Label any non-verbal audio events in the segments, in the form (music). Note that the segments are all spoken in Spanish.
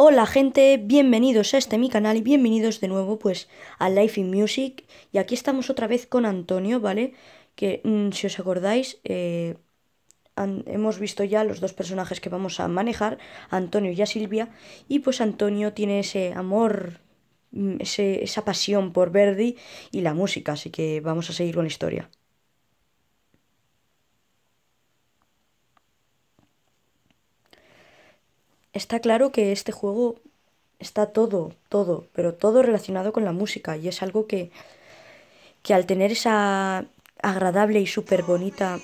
Hola gente, bienvenidos a este mi canal y bienvenidos de nuevo pues a Life in Music y aquí estamos otra vez con Antonio, ¿vale? Que mm, si os acordáis eh, hemos visto ya los dos personajes que vamos a manejar, Antonio y a Silvia y pues Antonio tiene ese amor, mm, ese, esa pasión por Verdi y la música, así que vamos a seguir con la historia. Está claro que este juego está todo, todo, pero todo relacionado con la música y es algo que, que al tener esa agradable y súper bonita...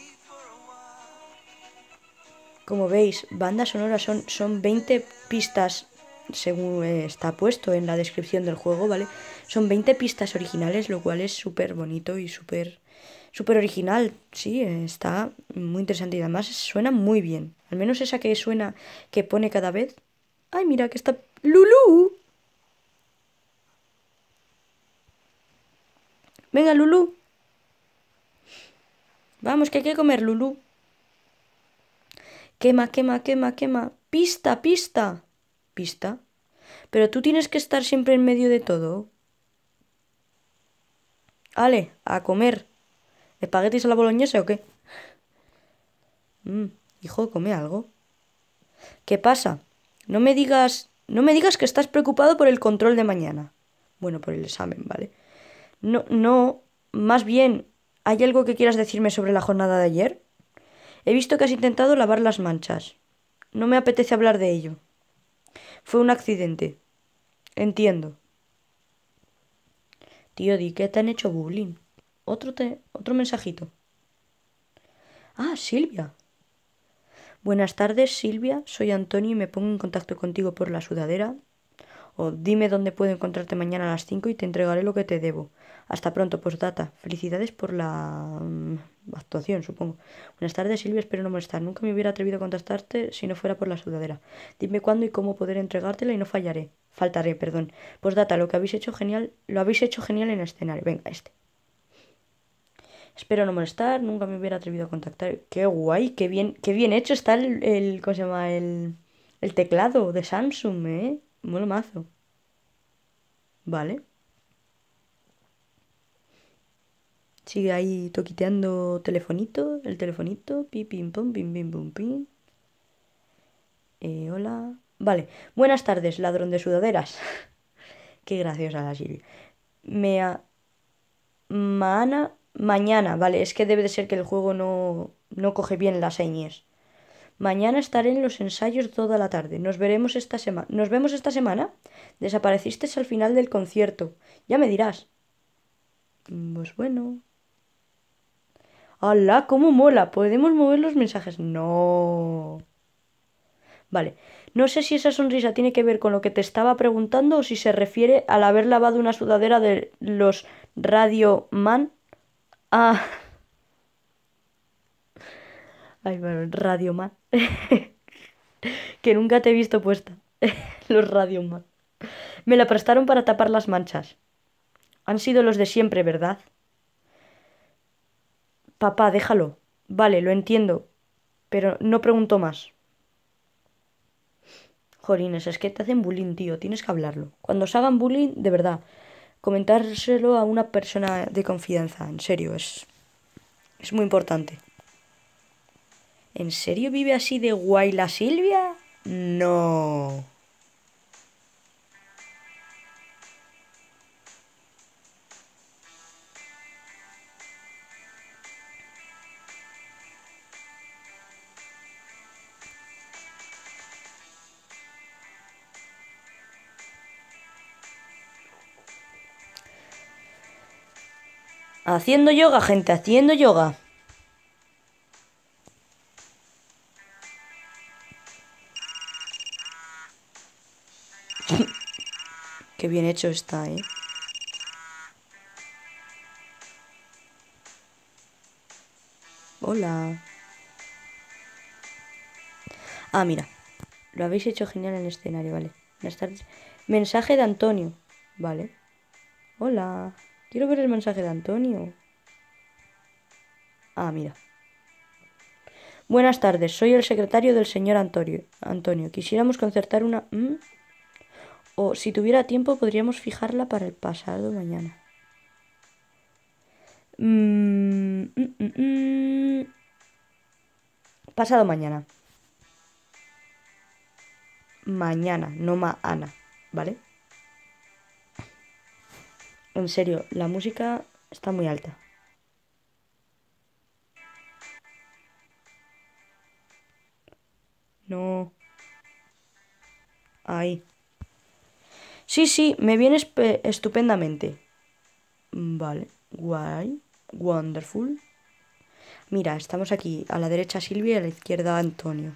Como veis, bandas sonoras son, son 20 pistas, según eh, está puesto en la descripción del juego, ¿vale? Son 20 pistas originales, lo cual es súper bonito y súper súper original, sí, está muy interesante y además suena muy bien. Al menos esa que suena, que pone cada vez. ¡Ay, mira que está Lulu! Venga, Lulu. Vamos, que hay que comer, Lulu. Quema, quema, quema, quema. Pista, pista. Pista. Pero tú tienes que estar siempre en medio de todo. Ale, a comer. ¿Espaguetis a la boloñesa o qué? Mm, hijo, come algo. ¿Qué pasa? No me digas, no me digas que estás preocupado por el control de mañana. Bueno, por el examen, ¿vale? No, no, más bien, ¿hay algo que quieras decirme sobre la jornada de ayer? He visto que has intentado lavar las manchas. No me apetece hablar de ello. Fue un accidente. Entiendo. Tío, di que te han hecho bullying otro, te otro mensajito. Ah, Silvia. Buenas tardes, Silvia. Soy Antonio y me pongo en contacto contigo por la sudadera. O dime dónde puedo encontrarte mañana a las 5 y te entregaré lo que te debo. Hasta pronto, postdata. Felicidades por la mm, actuación, supongo. Buenas tardes, Silvia. Espero no molestar. Nunca me hubiera atrevido a contactarte si no fuera por la sudadera. Dime cuándo y cómo poder entregártela y no fallaré. Faltaré, perdón. Postdata, lo que habéis hecho genial, lo habéis hecho genial en el escenario. Venga, este. Espero no molestar, nunca me hubiera atrevido a contactar. Qué guay, qué bien, qué bien hecho está el, ¿cómo se llama? El, teclado de Samsung, ¿eh? Mola mazo. Vale. Sigue ahí toquiteando telefonito, el telefonito, pi, pim, pum, pim, pim, pum, pim. Eh, hola. Vale. Buenas tardes, ladrón de sudaderas. (laughs) Qué graciosa la Siri. Mea. Maana Mañana, vale, es que debe de ser que el juego no, no coge bien las señas. Mañana estaré en los ensayos toda la tarde. Nos veremos esta semana. ¿Nos vemos esta semana? Desapareciste al final del concierto. Ya me dirás. Pues bueno. ¡Hala! ¡Cómo mola! ¿Podemos mover los mensajes? No. Vale. No sé si esa sonrisa tiene que ver con lo que te estaba preguntando o si se refiere al haber lavado una sudadera de los Radio Man Ah, Ay, bueno, Radio mal. (laughs) que nunca te he visto puesta. (laughs) los Radio Man. Me la prestaron para tapar las manchas. Han sido los de siempre, ¿verdad? Papá, déjalo. Vale, lo entiendo. Pero no pregunto más. Jorines, es que te hacen bullying, tío. Tienes que hablarlo. Cuando se hagan bullying, de verdad, comentárselo a una persona de confianza, en serio, es, es muy importante. ¿En serio vive así de guay la Silvia? No. Haciendo yoga, gente, haciendo yoga. (laughs) Qué bien hecho está, ¿eh? Hola. Ah, mira. Lo habéis hecho genial en el escenario, vale. Mensaje de Antonio. Vale. Hola. Quiero ver el mensaje de Antonio. Ah, mira. Buenas tardes, soy el secretario del señor Antonio. Antonio, quisiéramos concertar una... O si tuviera tiempo podríamos fijarla para el pasado mañana. Mm, mm, mm, pasado mañana. Mañana, no maana, ¿vale? En serio, la música está muy alta. No. Ahí. Sí, sí, me viene estupendamente. Vale, guay, wonderful. Mira, estamos aquí, a la derecha Silvia y a la izquierda Antonio.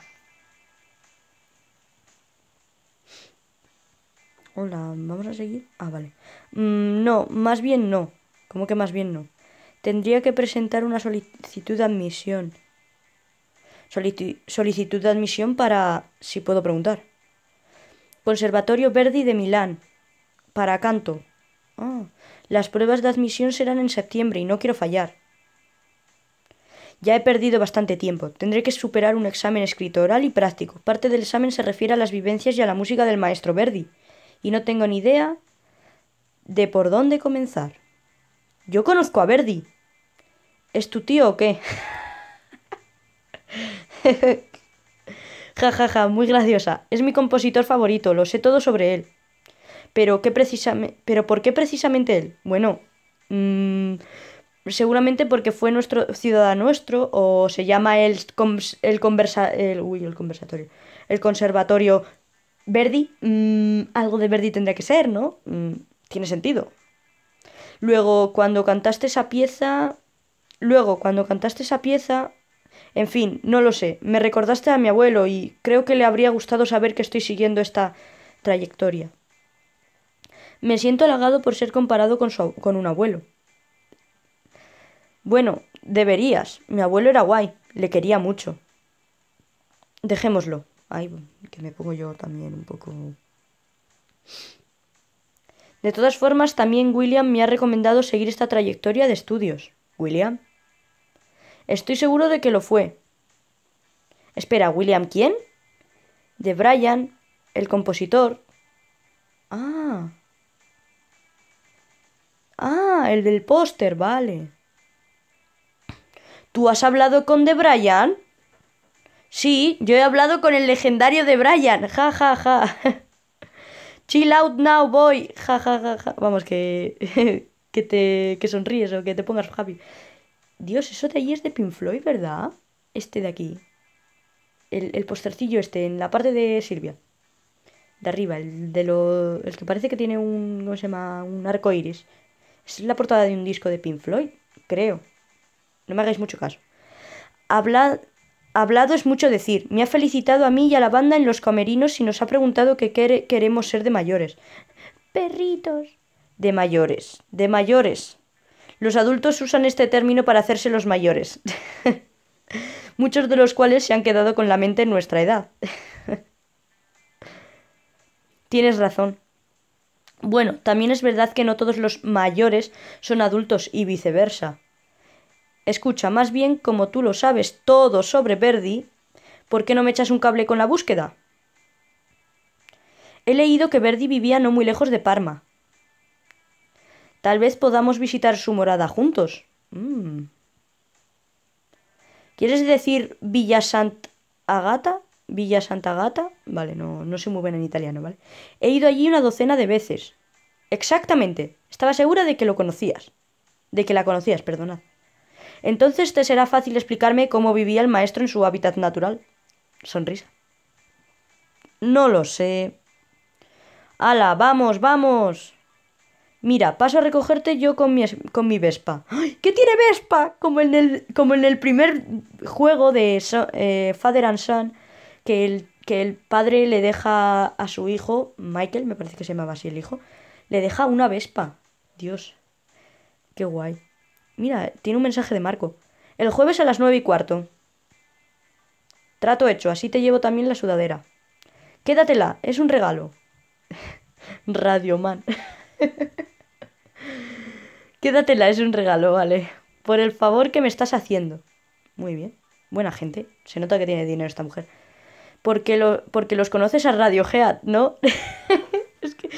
Hola, ¿vamos a seguir? Ah, vale. Mm, no, más bien no. ¿Cómo que más bien no? Tendría que presentar una solicitud de admisión. solicitud de admisión para... si puedo preguntar. Conservatorio Verdi de Milán. Para canto. Ah, las pruebas de admisión serán en septiembre y no quiero fallar. Ya he perdido bastante tiempo. Tendré que superar un examen escrito oral y práctico. Parte del examen se refiere a las vivencias y a la música del maestro Verdi y no tengo ni idea de por dónde comenzar. Yo conozco a Verdi. ¿Es tu tío o qué? (laughs) Ja, ja, ja, muy graciosa. Es mi compositor favorito, lo sé todo sobre él. Pero, ¿qué ¿pero por qué precisamente él? Bueno, mm, seguramente porque fue nuestro ciudadano nuestro o se llama el, el, conversa, el, el conversatorio. El conservatorio Verdi, mm, algo de Verdi tendría que ser, ¿no? Mm, tiene sentido. Luego, cuando cantaste esa pieza... Luego, cuando cantaste esa pieza... En fin, no lo sé. Me recordaste a mi abuelo y creo que le habría gustado saber que estoy siguiendo esta trayectoria. Me siento halagado por ser comparado con, con un abuelo. Bueno, deberías. Mi abuelo era guay. Le quería mucho. Dejémoslo. Ahí que me pongo yo también un poco... De todas formas, también William me ha recomendado seguir esta trayectoria de estudios. ¿William? Estoy seguro de que lo fue. Espera, ¿William quién? De Brian, el compositor. Ah. Ah, el del póster, vale. ¿Tú has hablado con De Brian? Sí, yo he hablado con el legendario de Brian. Ja, ja, ja. (laughs) Chill out now, boy. Ja, ja, ja, ja. Vamos, que, (laughs) que te sonríes o que te pongas happy. Dios, eso de ahí es de Pink Floyd, ¿verdad? Este de aquí. El, postercillo este, en la parte de Silvia. De arriba, el de lo. El que parece que tiene un. ¿Cómo se llama? Un arco iris. Es la portada de un disco de Pink Floyd, creo. No me hagáis mucho caso. Habla, Hablado es mucho decir. Me ha felicitado a mí y a la banda en los camerinos y nos ha preguntado qué queremos ser de mayores. Perritos. De mayores. De mayores. Los adultos usan este término para hacerse los mayores. (laughs) Muchos de los cuales se han quedado con la mente en nuestra edad. (laughs) Tienes razón. Bueno, también es verdad que no todos los mayores son adultos y viceversa. Escucha, más bien como tú lo sabes todo sobre Verdi, ¿por qué no me echas un cable con la búsqueda? He leído que Verdi vivía no muy lejos de Parma. Tal vez podamos visitar su morada juntos. Mm. ¿Quieres decir Villa Sant'Agata? Agata? Villa Santa Agata. Vale, no, no mueven muy en italiano, ¿vale? He ido allí una docena de veces. Exactamente. Estaba segura de que lo conocías. De que la conocías, perdonad. Entonces te será fácil explicarme cómo vivía el maestro en su hábitat natural. Sonrisa. No lo sé. ¡Hala, vamos, vamos! Mira, paso a recogerte yo con mi, Vespa. ¡Ay, ¿Qué tiene Vespa? Como en el, como en el primer juego de eh, Father and Son, que el, que el padre le deja a su hijo, Michael, me parece que se llamaba así el hijo, le deja una Vespa. Dios, qué guay. Mira, tiene un mensaje de Marco. El jueves a las nueve y cuarto. Trato hecho, así te llevo también la sudadera. Quédatela, es un regalo. (laughs) Radio Man. (laughs) Quédatela, es un regalo, vale. Por el favor que me estás haciendo. Muy bien. Buena gente. Se nota que tiene dinero esta mujer. Porque, lo, porque los conoces a Radio Head, ¿no? (laughs) es que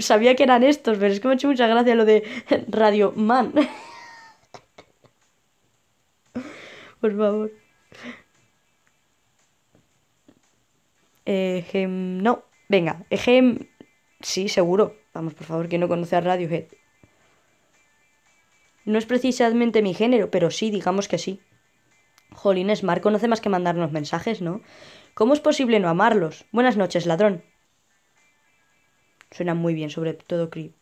sabía que eran estos, pero es que me ha hecho mucha gracia lo de Radio Man. por favor. Eh, no, venga, Ejem, sí, seguro. Vamos, por favor, que no conoce a Radiohead. No es precisamente mi género, pero sí, digamos que sí. Jolines, Marco no hace más que mandarnos mensajes, ¿no? ¿Cómo es posible no amarlos? Buenas noches, ladrón. Suena muy bien, sobre todo Creep.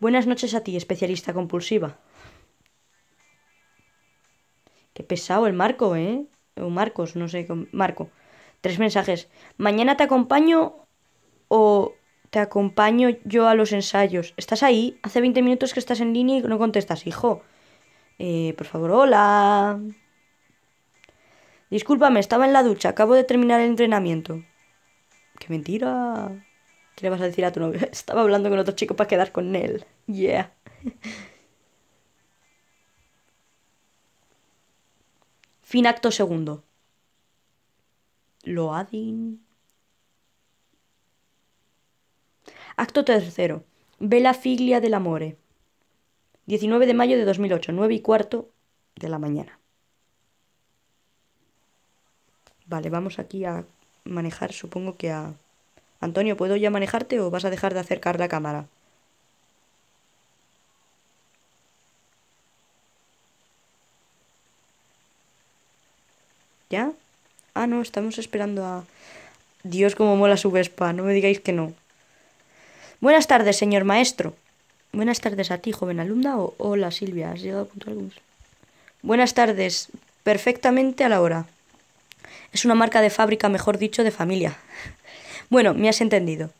Buenas noches a ti, especialista compulsiva. Qué pesado el Marco, ¿eh? O Marcos, no sé, Marco. Tres mensajes. Mañana te acompaño o te acompaño yo a los ensayos. ¿Estás ahí? Hace 20 minutos que estás en línea y no contestas, hijo. Eh, por favor, hola. Discúlpame, estaba en la ducha, acabo de terminar el entrenamiento. ¡Qué mentira! ¿Qué le vas a decir a tu novia? (laughs) Estaba hablando con otro chico para quedar con él. Yeah. Fin acto segundo. Loadin. Acto tercero. Vela Figlia del Amore. 19 de mayo de 2008, 9 y cuarto de la mañana. Vale, vamos aquí a manejar, supongo que a... Antonio, ¿puedo ya manejarte o vas a dejar de acercar la cámara? Ah, no, estamos esperando a... Dios, cómo mola su Vespa, no me digáis que no. Buenas tardes, señor maestro. Buenas tardes a ti, joven alumna, o hola Silvia, has llegado a punto alguno. Buenas tardes, perfectamente a la hora. Es una marca de fábrica, mejor dicho, de familia. (laughs) Bueno, me has entendido.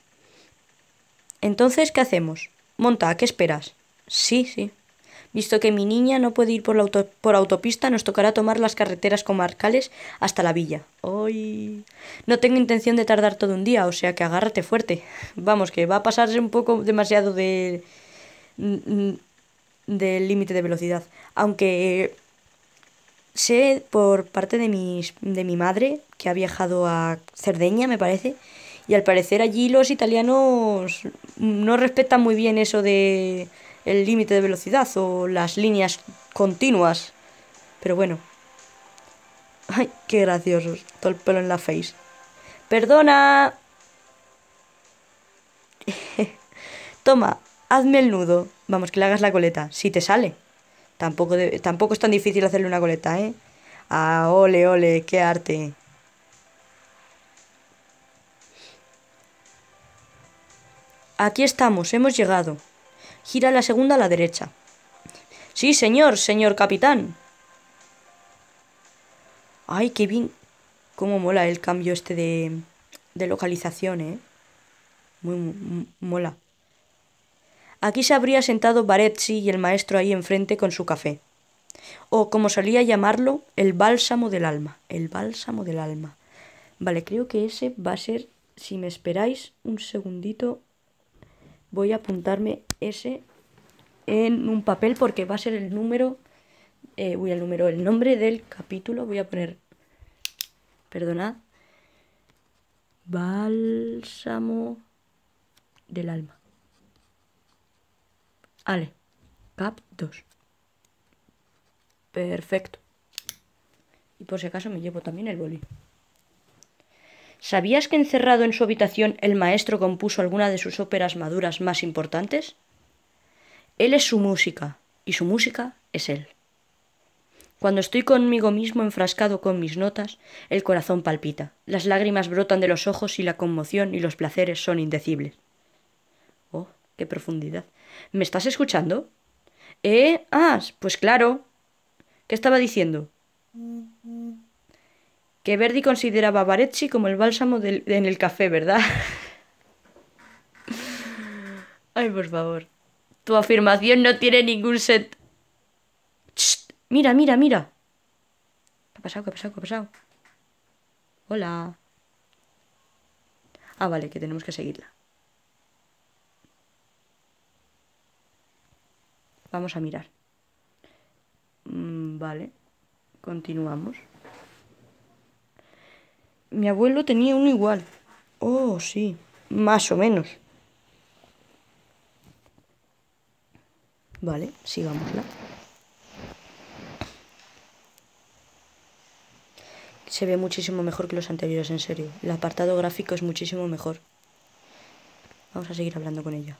Entonces, ¿qué hacemos? Monta, ¿a qué esperas? Sí, sí. Visto que mi niña no puede ir por, la por autopista, nos tocará tomar las carreteras comarcales hasta la villa. ¡Ay! No tengo intención de tardar todo un día, o sea que agárrate fuerte. Vamos, que va a pasarse un poco demasiado de... del límite de velocidad. Aunque sé por parte de, mis, de mi madre, que ha viajado a Cerdeña, me parece, y al parecer allí los italianos no respetan muy bien eso de el límite de velocidad o las líneas continuas. Pero bueno. Ay, qué graciosos. Todo el pelo en la face. Perdona. (laughs) Toma, hazme el nudo. Vamos, que le hagas la coleta. Si te sale. Tampoco, Tampoco es tan difícil hacerle una coleta, ¿eh? Ah, ole, ole, qué arte. Aquí estamos, hemos llegado. Gira la segunda a la derecha. Sí, señor, señor capitán. Ay, qué bien. Cómo mola el cambio este de, de localización, ¿eh? Muy, mola. Aquí se habría sentado Varetsi y el maestro ahí enfrente con su café. O como solía llamarlo, el bálsamo del alma. El bálsamo del alma. Vale, creo que ese va a ser, si me esperáis un segundito, voy a apuntarme ese en un papel porque va a ser el número, eh, voy al número, el nombre del capítulo, voy a poner, perdonad, Bálsamo del alma. Ale, cap 2. Perfecto. Y por si acaso me llevo también el boli. ¿Sabías que encerrado en su habitación el maestro compuso alguna de sus óperas maduras más importantes? Él es su música, y su música es él. Cuando estoy conmigo mismo enfrascado con mis notas, el corazón palpita, las lágrimas brotan de los ojos y la conmoción y los placeres son indecibles. Oh, qué profundidad. ¿Me estás escuchando? ¿Eh? Ah, pues claro. ¿Qué estaba diciendo? que Verdi consideraba a como el bálsamo en el café, ¿verdad? (laughs) Ay, por favor. Tu afirmación no tiene ningún set. mira, mira, mira. ¿Qué ha pasado? ¿Qué ha pasado? ¿Qué ha pasado? Hola. Ah, vale, que tenemos que seguirla. Vamos a mirar. Mm, vale. Continuamos. Mi abuelo tenía uno igual. Oh, sí, más o menos. Vale, sigámosla. Se ve muchísimo mejor que los anteriores, en serio. El apartado gráfico es muchísimo mejor. Vamos a seguir hablando con ella.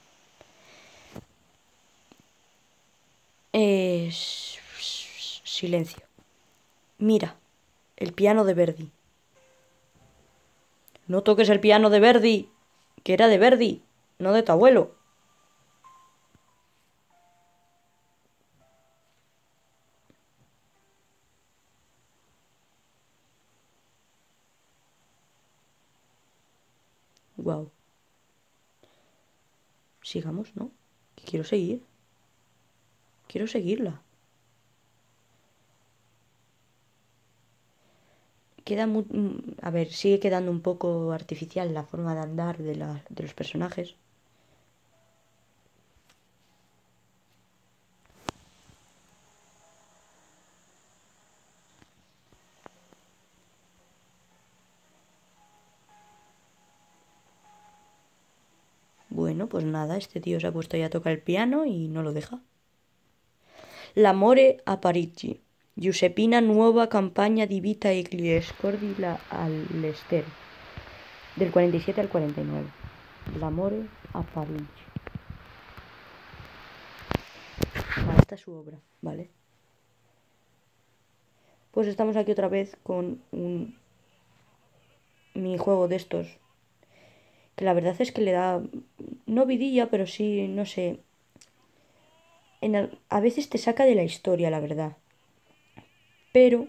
Silencio. Mira, el piano de Verdi. No toques el piano de Verdi, que era de Verdi, no de tu abuelo. Wow. Sigamos, ¿no? Quiero seguir. Quiero seguirla. queda a ver, sigue quedando un poco artificial la forma de andar de, los personajes. Bueno, pues nada, este tío se ha puesto ya a tocar el piano y no lo deja. L'amore a Parigi. Giuseppina Nueva Campaña Divita vita e al scordi Del 47 al 49. L'amore a Parigi. Esta es su obra, ¿vale? Pues estamos aquí otra vez con un minijuego de estos. Que la verdad es que le da. No vidilla, pero sí, no sé. En a veces te saca de la historia, la verdad pero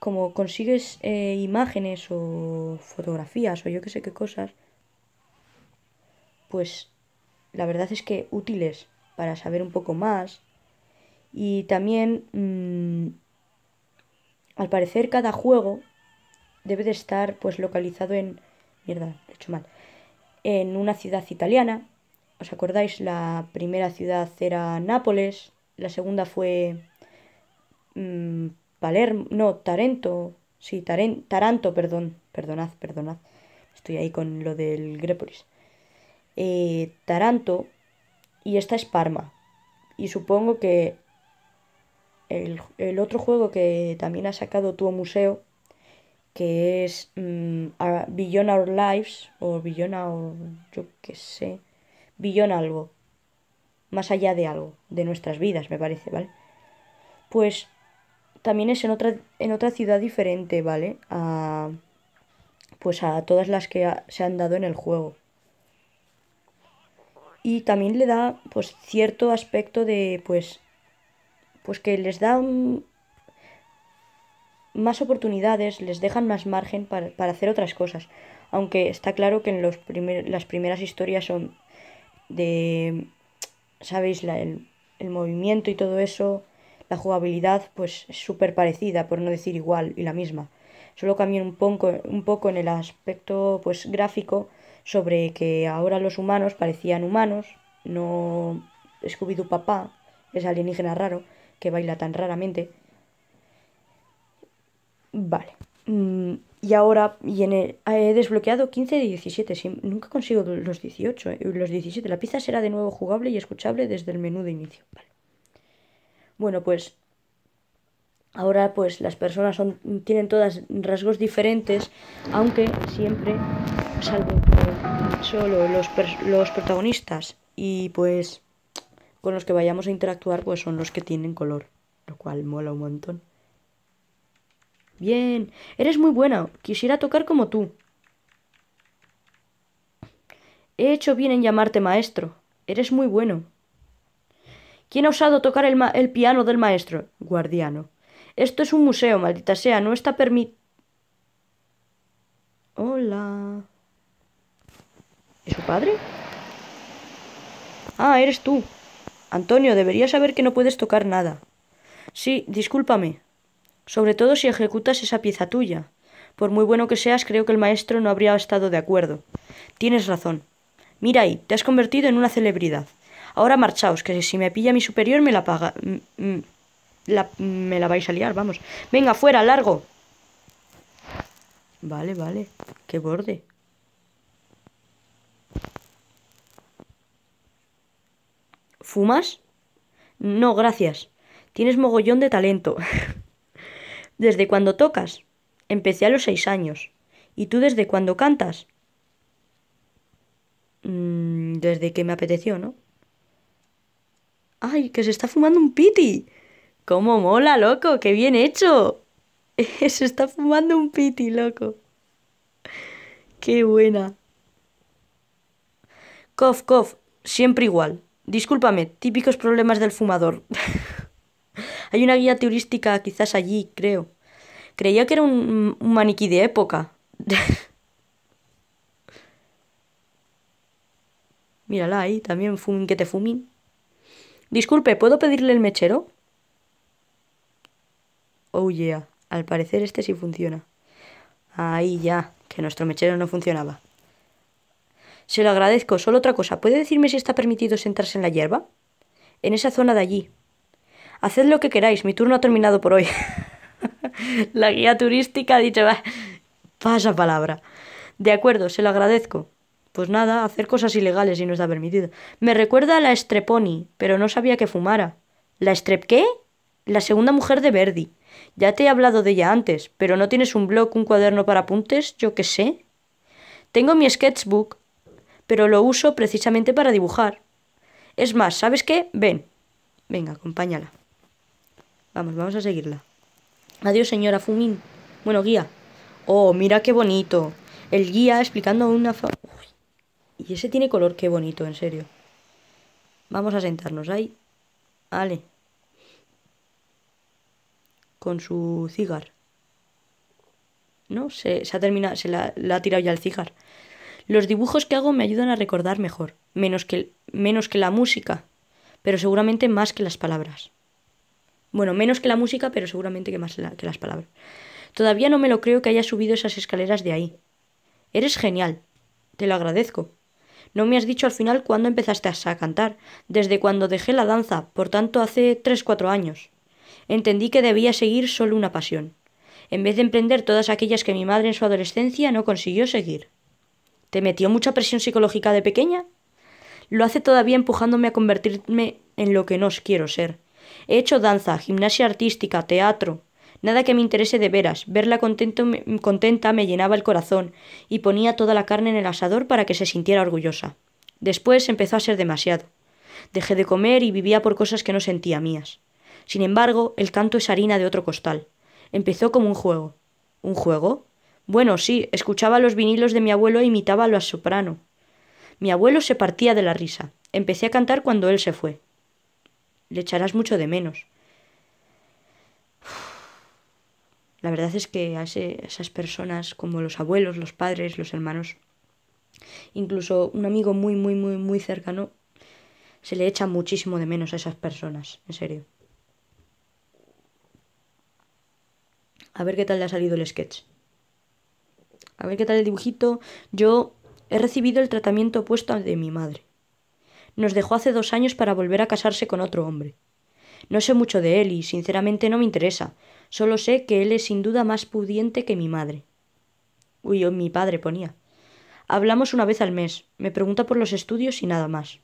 como consigues eh, imágenes o fotografías o yo que sé qué cosas, pues la verdad es que útiles para saber un poco más. Y también, mm, al parecer, cada juego debe de estar pues localizado en... Mierda, he hecho mal. En una ciudad italiana. ¿Os acordáis? La primera ciudad era Nápoles, la segunda fue Mm, Palermo, no, Tarento, sí, Taren, Taranto, perdón, perdonad, perdonad, estoy ahí con lo del Grepolis. Eh, Taranto y esta es Parma. Y supongo que el, otro juego que también ha sacado tu museo, que es mmm, Our Lives, o Beyond Our, yo qué sé, Beyond algo, más allá de algo, de nuestras vidas, me parece, ¿vale? Pues también es en otra, en otra ciudad diferente, ¿vale? A, pues a todas las que se han dado en el juego. Y también le da pues cierto aspecto de pues pues que les da más oportunidades, les dejan más margen para, hacer otras cosas. Aunque está claro que en los las primeras historias son de, ¿sabéis? el, el movimiento y todo eso, la jugabilidad pues es súper parecida, por no decir igual, y la misma. Solo cambian un poco, un poco en el aspecto pues gráfico sobre que ahora los humanos parecían humanos, no Scooby-Doo papá, es alienígena raro, que baila tan raramente. Vale. Mm, y ahora, y he desbloqueado 15 de 17. nunca consigo los 18. Eh, los 17. La pizza será de nuevo jugable y escuchable desde el menú de inicio. Vale. Bueno, pues ahora pues las personas son, tienen todas rasgos diferentes, aunque siempre salvo solo los, los protagonistas y pues con los que vayamos a interactuar pues son los que tienen color, lo cual mola un montón. Bien, eres muy buena, quisiera tocar como tú. He hecho bien en llamarte maestro, eres muy bueno. ¿Quién ha osado tocar el, el piano del maestro? Guardiano. Esto es un museo, maldita sea, no está permitido. Hola. ¿Es su padre? Ah, eres tú. Antonio, deberías saber que no puedes tocar nada. Sí, discúlpame. Sobre todo si ejecutas esa pieza tuya. Por muy bueno que seas, creo que el maestro no habría estado de acuerdo. Tienes razón. Mira ahí, te has convertido en una celebridad. Ahora marchaos, que si me pilla mi superior me la paga... me la vais a liar, vamos. Venga, fuera, largo. Vale, vale. Qué borde. ¿Fumas? No, gracias. Tienes mogollón de talento. (laughs) ¿Desde cuando tocas? Empecé a los seis años. ¿Y tú desde cuándo cantas? Mm, desde que me apeteció, ¿no? ¡Ay, que se está fumando un piti! ¡Cómo mola, loco! ¡Qué bien hecho! (laughs) se está fumando un piti, loco. ¡Qué buena! Cof, cof, siempre igual. Discúlpame, típicos problemas del fumador. (laughs) Hay una guía turística quizás allí, creo. Creía que era un, maniquí de época. (laughs) Mírala ahí, también fumín. que te fumín? Disculpe, ¿puedo pedirle el mechero? Oh yeah, al parecer este sí funciona. Ahí ya, que nuestro mechero no funcionaba. Se lo agradezco, solo otra cosa. ¿Puede decirme si está permitido sentarse en la hierba? En esa zona de allí. Haced lo que queráis, mi turno ha terminado por hoy. (laughs) la guía turística ha dicho, pasa palabra. De acuerdo, se lo agradezco. Pues nada, hacer cosas ilegales y no está permitido. Me recuerda a la Streponi, pero no sabía que fumara. ¿La Strep qué? La segunda mujer de Verdi. Ya te he hablado de ella antes, pero ¿no tienes un blog, un cuaderno para apuntes? Yo qué sé. Tengo mi sketchbook, pero lo uso precisamente para dibujar. Es más, ¿sabes qué? Ven. Venga, acompáñala. Vamos, vamos a seguirla. Adiós, señora Fumín. Bueno, guía. Oh, mira qué bonito. El guía explicando una... Y ese tiene color, qué bonito, en serio. Vamos a sentarnos ahí. Ale. Con su cigar. ¿No? Se, ha terminado, se la, ha tirado ya el cigar. Los dibujos que hago me ayudan a recordar mejor, menos que, menos que la música, pero seguramente más que las palabras. Bueno, menos que la música, pero seguramente que más que las palabras. Todavía no me lo creo que haya subido esas escaleras de ahí. Eres genial. Te lo agradezco. No me has dicho al final cuándo empezaste a cantar, desde cuando dejé la danza, por tanto hace tres cuatro años. Entendí que debía seguir solo una pasión, en vez de emprender todas aquellas que mi madre en su adolescencia no consiguió seguir. ¿Te metió mucha presión psicológica de pequeña? Lo hace todavía empujándome a convertirme en lo que no quiero ser. He hecho danza, gimnasia artística, teatro, Nada que me interese de veras, verla contenta me llenaba el corazón y ponía toda la carne en el asador para que se sintiera orgullosa. Después empezó a ser demasiado. Dejé de comer y vivía por cosas que no sentía mías. Sin embargo, el canto es harina de otro costal. Empezó como un juego. ¿Un juego? Bueno, sí, escuchaba los vinilos de mi abuelo e imitaba a los soprano. Mi abuelo se partía de la risa. Empecé a cantar cuando él se fue. Le echarás mucho de menos. La verdad es que a esas personas, como los abuelos, los padres, los hermanos, incluso un amigo muy, muy, muy, muy cercano, se le echa muchísimo de menos a esas personas, en serio. A ver qué tal le ha salido el sketch. A ver qué tal el dibujito. Yo he recibido el tratamiento opuesto al de mi madre. Nos dejó hace dos años para volver a casarse con otro hombre. No sé mucho de él y sinceramente no me interesa. Solo sé que él es sin duda más pudiente que mi madre. Uy, oh, mi padre ponía. Hablamos una vez al mes. Me pregunta por los estudios y nada más.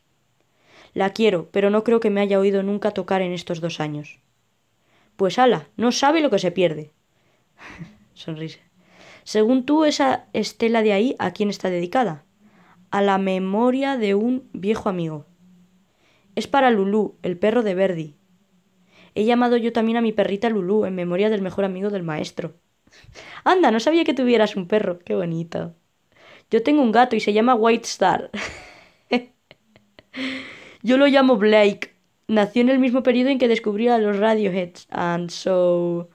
La quiero, pero no creo que me haya oído nunca tocar en estos dos años. Pues ala, no sabe lo que se pierde. (laughs) Sonrisa. Según tú, esa estela de ahí, ¿a quién está dedicada? A la memoria de un viejo amigo. Es para Lulú, el perro de Verdi, He llamado yo también a mi perrita Lulú en memoria del mejor amigo del maestro. Anda, no sabía que tuvieras un perro. Qué bonito. Yo tengo un gato y se llama White Star. (laughs) yo lo llamo Blake. Nació en el mismo periodo en que descubrí a los Radioheads. And so...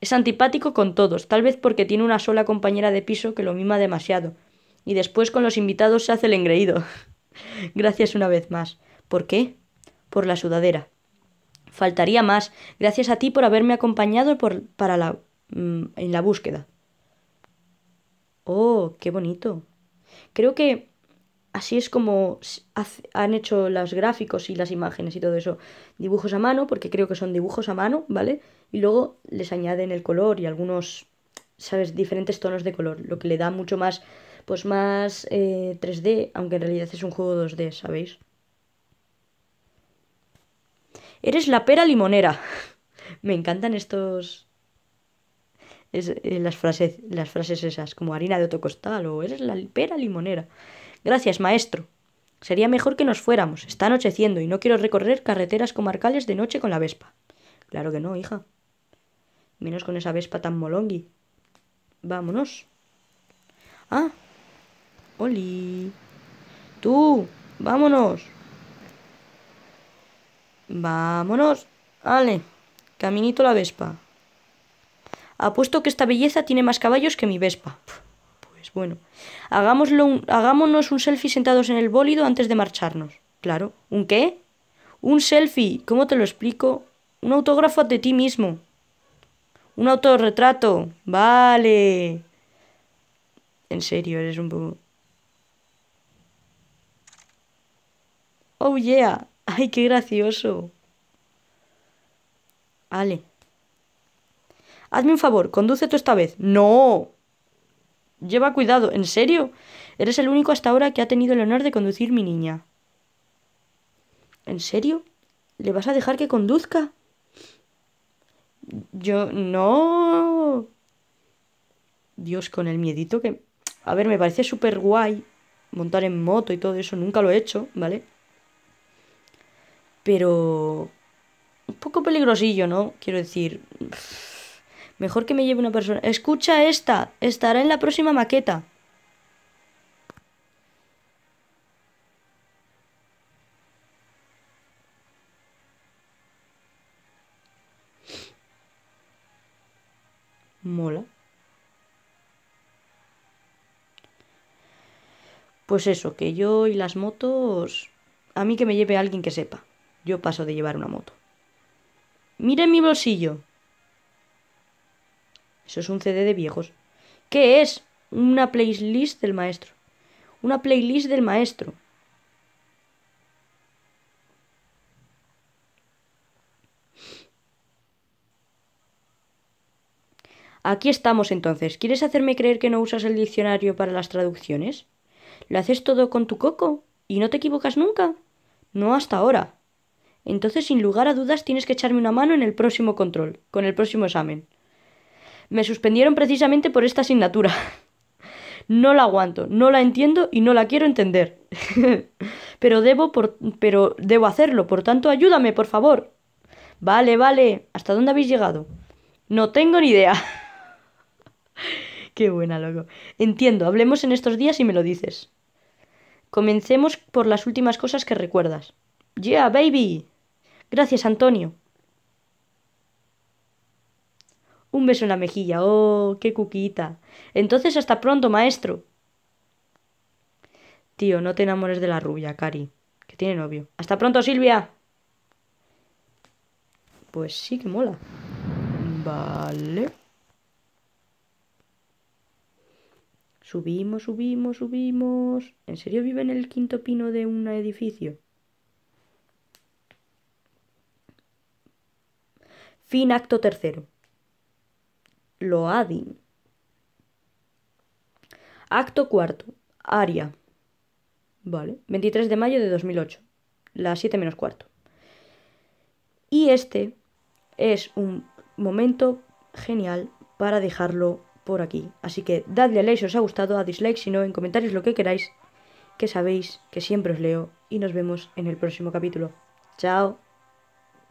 Es antipático con todos, tal vez porque tiene una sola compañera de piso que lo mima demasiado. Y después con los invitados se hace el engreído. (laughs) Gracias una vez más. ¿Por qué? Por la sudadera faltaría más. Gracias a ti por haberme acompañado por, para la, mm, en la búsqueda. Oh, qué bonito. Creo que así es como han hecho los gráficos y las imágenes y todo eso. Dibujos a mano, porque creo que son dibujos a mano, ¿vale? Y luego les añaden el color y algunos, ¿sabes? Diferentes tonos de color, lo que le da mucho más, pues más 3D, eh, aunque en realidad es un juego 2D, ¿sabéis? Eres la pera limonera. Me encantan estos... Eh, las, frases, las frases esas, como harina de otro costal o eres la pera limonera. Gracias, maestro. Sería mejor que nos fuéramos. Está anocheciendo y no quiero recorrer carreteras comarcales de noche con la Vespa. Claro que no, hija. Menos con esa Vespa tan molongui. Vámonos. Ah. Oli. Tú. Vámonos. Vámonos. ¡Ale! Caminito la Vespa. Apuesto que esta belleza tiene más caballos que mi Vespa. Pues bueno. Hagámoslo hagámonos un selfie sentados en el bólido antes de marcharnos. Claro. ¿Un qué? Un selfie. ¿Cómo te lo explico? Un autógrafo de ti mismo. Un autorretrato. Vale. En serio, eres un poco... Oh yeah. ¡Ay, qué gracioso! Vale. Hazme un favor, conduce tú esta vez. ¡No! Lleva cuidado, ¿en serio? Eres el único hasta ahora que ha tenido el honor de conducir mi niña. ¿En serio? ¿Le vas a dejar que conduzca? Yo no. Dios, con el miedito que... A ver, me parece súper guay montar en moto y todo eso, nunca lo he hecho, ¿vale? Pero... Un poco peligrosillo, ¿no? Quiero decir... Mejor que me lleve una persona. Escucha esta. Estará en la próxima maqueta. Mola. Pues eso, que yo y las motos... A mí que me lleve alguien que sepa. Yo paso de llevar una moto. Mira mi bolsillo. Eso es un CD de viejos. ¿Qué es? Una playlist del maestro. Una playlist del maestro. Aquí estamos entonces. ¿Quieres hacerme creer que no usas el diccionario para las traducciones? ¿Lo haces todo con tu coco? ¿Y no te equivocas nunca? No hasta ahora. Entonces, sin lugar a dudas, tienes que echarme una mano en el próximo control, con el próximo examen. Me suspendieron precisamente por esta asignatura. (laughs) No la aguanto, no la entiendo y no la quiero entender. (laughs) pero debo pero debo hacerlo, por tanto, ayúdame, por favor. Vale, vale. ¿Hasta dónde habéis llegado? No tengo ni idea. (laughs) Qué buena, loco. Entiendo, hablemos en estos días y me lo dices. Comencemos por las últimas cosas que recuerdas. Yeah, baby. Gracias, Antonio. Un beso en la mejilla. Oh, qué cuquita. Entonces hasta pronto, maestro. Tío, no te enamores de la rubia, Cari, que tiene novio. Hasta pronto, Silvia. Pues sí que mola. Vale. Subimos, subimos, subimos. ¿En serio vive en el quinto pino de un edificio? Fin acto tercero. Loadin. Acto cuarto. Aria. Vale. 23 de mayo de 2008. Las 7 menos cuarto. Y este es un momento genial para dejarlo por aquí. Así que dadle a like si os ha gustado, a dislike si no, en comentarios lo que queráis, que sabéis que siempre os leo y nos vemos en el próximo capítulo. Chao.